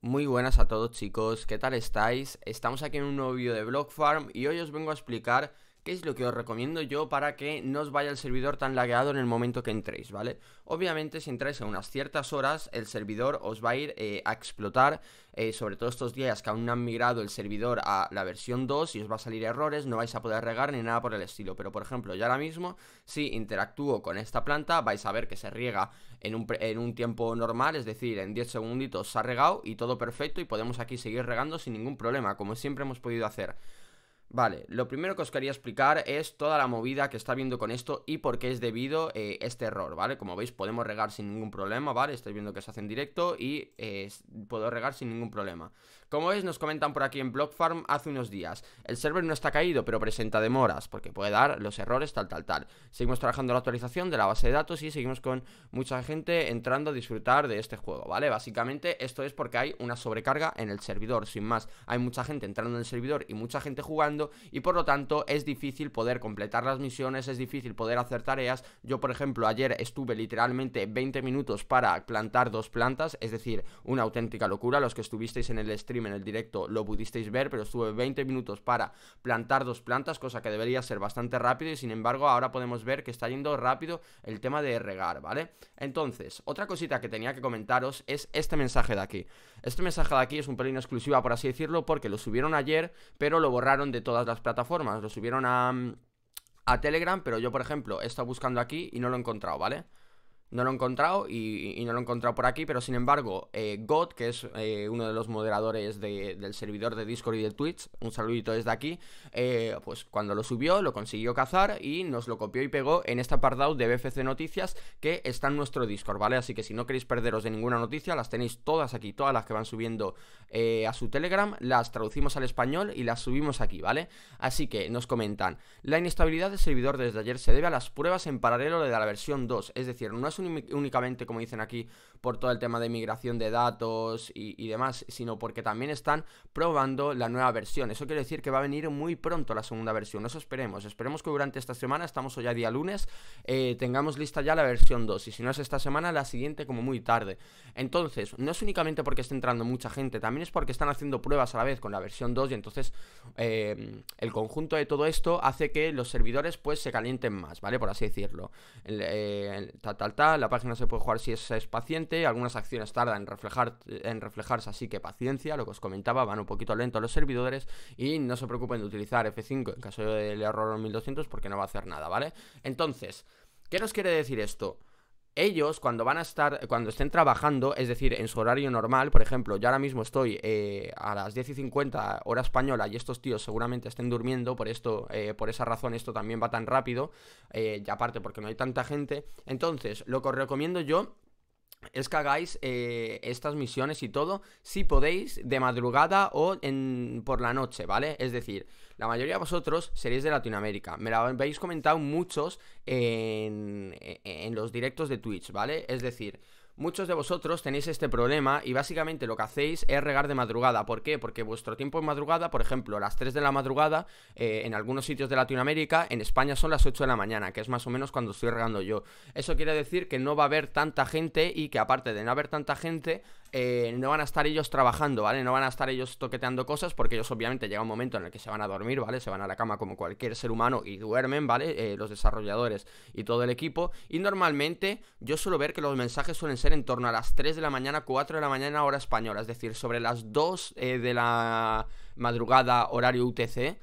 Muy buenas a todos chicos, ¿qué tal estáis? Estamos aquí en un nuevo vídeo de Block Farm y hoy os vengo a explicar es lo que os recomiendo yo para que no os vaya el servidor tan lagueado en el momento que entréis, ¿vale? Obviamente si entráis a unas ciertas horas, el servidor os va a ir eh, a explotar, eh, sobre todo estos días que aún no han migrado el servidor a la versión 2 y os va a salir errores, no vais a poder regar ni nada por el estilo, pero por ejemplo, ya ahora mismo, si interactúo con esta planta, vais a ver que se riega en un, en un tiempo normal, es decir, en 10 segunditos se ha regado y todo perfecto y podemos aquí seguir regando sin ningún problema, como siempre hemos podido hacer. Vale, lo primero que os quería explicar es toda la movida que está viendo con esto y por qué es debido eh, este error, ¿vale? Como veis podemos regar sin ningún problema, ¿vale? Estáis viendo que se hace en directo y eh, puedo regar sin ningún problema. Como veis nos comentan por aquí en BlockFarm hace unos días, el server no está caído pero presenta demoras porque puede dar los errores tal tal tal. Seguimos trabajando la actualización de la base de datos y seguimos con mucha gente entrando a disfrutar de este juego, ¿vale? Básicamente esto es porque hay una sobrecarga en el servidor, sin más. Hay mucha gente entrando en el servidor y mucha gente jugando y por lo tanto es difícil poder completar las misiones, es difícil poder hacer tareas. Yo, por ejemplo, ayer estuve literalmente 20 minutos para plantar dos plantas, es decir, una auténtica locura. Los que estuvisteis en el stream, en el directo, lo pudisteis ver, pero estuve 20 minutos para plantar dos plantas, cosa que debería ser bastante rápido y sin embargo ahora podemos ver que está yendo rápido el tema de regar, ¿vale? Entonces, otra cosita que tenía que comentaros es este mensaje de aquí. Este mensaje de aquí es un pelín exclusiva, por así decirlo, porque lo subieron ayer, pero lo borraron de todas las plataformas. Lo subieron a, mm, a Telegram, pero yo, por ejemplo, he estado buscando aquí y no lo he encontrado, ¿vale? No lo he encontrado y, no lo he encontrado por aquí, pero sin embargo, eh, God, que es eh, uno de los moderadores del servidor de Discord y de Twitch, un saludito desde aquí, eh, pues cuando lo subió lo consiguió cazar y nos lo copió y pegó en esta apartado de BFC Noticias que está en nuestro Discord, ¿vale? Así que si no queréis perderos de ninguna noticia, las tenéis todas aquí, todas las que van subiendo a su Telegram, las traducimos al español y las subimos aquí, ¿vale? Así que nos comentan, la inestabilidad del servidor desde ayer se debe a las pruebas en paralelo de la versión 2, es decir, no es únicamente, como dicen aquí, por todo el tema de migración de datos y, demás, sino porque también están probando la nueva versión. Eso quiere decir que va a venir muy pronto la segunda versión, eso esperemos. Esperemos que durante esta semana, estamos hoy a día lunes, eh, tengamos lista ya la versión 2 y si no es esta semana, la siguiente como muy tarde. Entonces, no es únicamente porque esté entrando mucha gente, también es porque están haciendo pruebas a la vez con la versión 2 y entonces em, el conjunto de todo esto hace que los servidores pues se calienten más, ¿vale? Por así decirlo. Eh, la página se puede jugar si es, paciente, algunas acciones tardan en, reflejar, en reflejarse, así que paciencia, lo que os comentaba, van un poquito lento los servidores y no se preocupen de utilizar F5 en caso de error 1200 porque no va a hacer nada, ¿vale? Entonces, ¿qué nos quiere decir esto? ellos cuando van a estar, cuando estén trabajando, es decir, en su horario normal, por ejemplo, yo ahora mismo estoy eh, a las 10 y 50 hora española y estos tíos seguramente estén durmiendo, por esto, eh, por esa razón esto también va tan rápido, eh, y aparte porque no hay tanta gente, entonces lo que os recomiendo yo es que hagáis eh, estas misiones y todo, si podéis, de madrugada o en, por la noche, ¿vale? Es decir, la mayoría de vosotros seréis de Latinoamérica. Me lo habéis comentado muchos en, en los directos de Twitch, ¿vale? Es decir, Muchos de vosotros tenéis este problema y básicamente lo que hacéis es regar de madrugada. ¿Por qué? Porque vuestro tiempo en madrugada, por ejemplo, las 3 de la madrugada, eh, en algunos sitios de Latinoamérica, en España son las 8 de la mañana, que es más o menos cuando estoy regando yo. Eso quiere decir que no va a haber tanta gente y que aparte de no haber tanta gente, eh, no van a estar ellos trabajando, ¿vale? No van a estar ellos toqueteando cosas porque ellos obviamente llega un momento en el que se van a dormir, ¿vale? Se van a la cama como cualquier ser humano y duermen, ¿vale? Eh, los desarrolladores y todo el equipo. Y normalmente yo suelo ver que los mensajes suelen ser en torno a las 3 de la mañana, 4 de la mañana hora española, es decir, sobre las 2 eh, de la madrugada horario UTC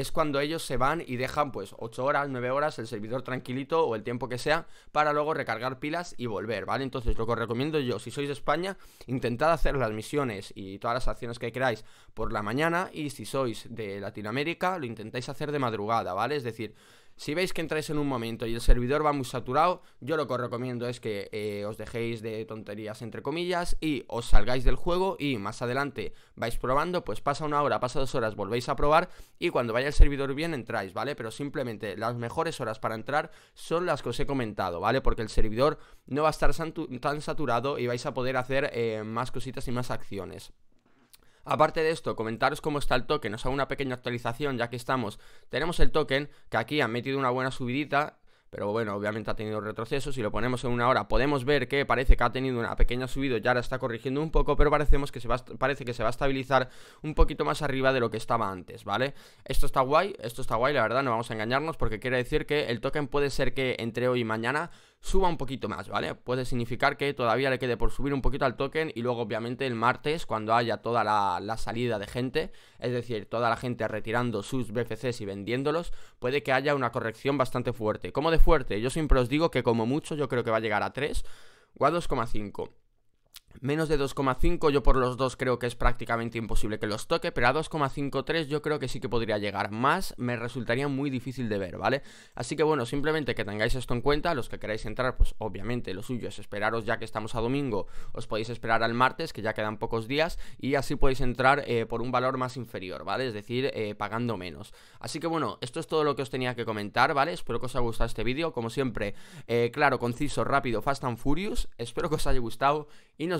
es cuando ellos se van y dejan pues 8 horas, 9 horas el servidor tranquilito o el tiempo que sea para luego recargar pilas y volver, ¿vale? Entonces lo que os recomiendo yo, si sois de España, intentad hacer las misiones y todas las acciones que queráis por la mañana y si sois de Latinoamérica, lo intentáis hacer de madrugada, ¿vale? Es decir, si veis que entráis en un momento y el servidor va muy saturado, yo lo que os recomiendo es que eh, os dejéis de tonterías entre comillas y os salgáis del juego y más adelante vais probando, pues pasa una hora, pasa dos horas, volvéis a probar y cuando vaya el servidor bien entráis, ¿vale? Pero simplemente las mejores horas para entrar son las que os he comentado, ¿vale? Porque el servidor no va a estar tan saturado y vais a poder hacer eh, más cositas y más acciones. Aparte de esto, comentaros cómo está el token, os hago una pequeña actualización ya que estamos. Tenemos el token, que aquí ha metido una buena subidita, pero bueno, obviamente ha tenido retrocesos. Si lo ponemos en una hora, podemos ver que parece que ha tenido una pequeña subida y ahora está corrigiendo un poco, pero parecemos que se va, parece que se va a estabilizar un poquito más arriba de lo que estaba antes, ¿vale? Esto está guay, esto está guay, la verdad, no vamos a engañarnos porque quiere decir que el token puede ser que entre hoy y mañana suba un poquito más, ¿vale? Puede significar que todavía le quede por subir un poquito al token y luego obviamente el martes cuando haya toda la, salida de gente, es decir, toda la gente retirando sus BFCs y vendiéndolos, puede que haya una corrección bastante fuerte. ¿Cómo de fuerte? Yo siempre os digo que como mucho yo creo que va a llegar a 3 o a 2,5. Menos de 2,5, yo por los dos creo que es prácticamente imposible que los toque, pero a 2,53 yo creo que sí que podría llegar. Más me resultaría muy difícil de ver, ¿vale? Así que bueno, simplemente que tengáis esto en cuenta, los que queráis entrar, pues obviamente lo suyo es esperaros ya que estamos a domingo, os podéis esperar al martes, que ya quedan pocos días, y así podéis entrar eh, por un valor más inferior, ¿vale? Es decir, eh, pagando menos. Así que bueno, esto es todo lo que os tenía que comentar, ¿vale? Espero que os haya gustado este vídeo, como siempre, eh, claro, conciso, rápido, Fast and Furious, espero que os haya gustado y nos